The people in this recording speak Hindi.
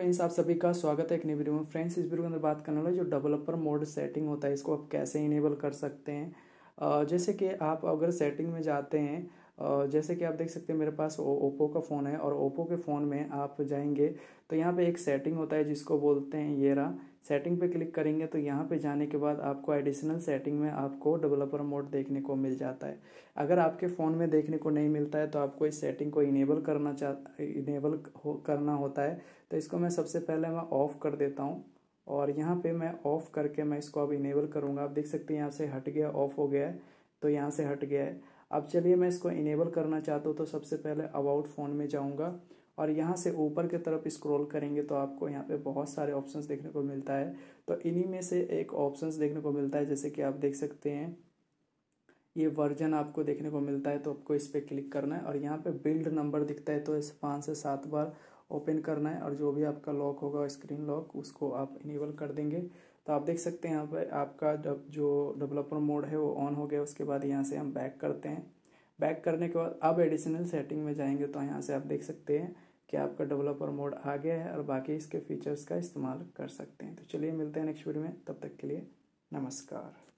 फ्रेंड्स आप सभी का स्वागत है एक नई वीडियो में फ्रेंड्स इस वीडियो के अंदर बात करने वाला जो डेवलपर मोड सेटिंग होता है इसको आप कैसे इनेबल कर सकते हैं जैसे कि आप अगर सेटिंग में जाते हैं जैसे कि आप देख सकते हैं मेरे पास ओप्पो का फ़ोन है और ओप्पो के फ़ोन में आप जाएंगे तो यहाँ पे एक सेटिंग होता है जिसको बोलते हैं येरा सेटिंग पे क्लिक करेंगे तो यहाँ पे जाने के बाद आपको एडिशनल सेटिंग में आपको डेवलपर मोड देखने को मिल जाता है अगर आपके फ़ोन में देखने को नहीं मिलता है तो आपको इस सेटिंग को इनेबल करना चाह इनेबल हो करना होता है तो इसको मैं सबसे पहले मैं ऑफ़ कर देता हूँ और यहाँ पे मैं ऑफ़ करके मैं इसको अब इनेबल करूँगा आप देख सकते हैं यहाँ से हट गया ऑफ़ हो गया है तो यहाँ से हट गया है अब चलिए मैं इसको इनेबल करना चाहता हूँ तो सबसे पहले अबाउट फ़ोन में जाऊँगा और यहाँ से ऊपर की तरफ स्क्रॉल करेंगे तो आपको यहाँ पे बहुत सारे ऑप्शंस देखने को मिलता है तो इन्हीं में से एक ऑप्शंस देखने को मिलता है जैसे कि आप देख सकते हैं ये वर्जन आपको देखने को मिलता है तो आपको इस पर क्लिक करना है और यहाँ पे बिल्ड नंबर दिखता है तो इस पाँच से सात बार ओपन करना है और जो भी आपका लॉक होगा स्क्रीन लॉक उसको आप इनेबल कर देंगे तो आप देख सकते हैं यहाँ पर आपका जो डेवलपर मोड है वो ऑन हो गया उसके बाद यहाँ से हम बैक करते हैं बैक करने के बाद अब एडिशनल सेटिंग में जाएंगे तो यहाँ से आप देख सकते हैं कि आपका डेवलपर मोड आ गया है और बाकी इसके फीचर्स का इस्तेमाल कर सकते हैं तो चलिए मिलते हैं नेक्स्ट वीडियो में तब तक के लिए नमस्कार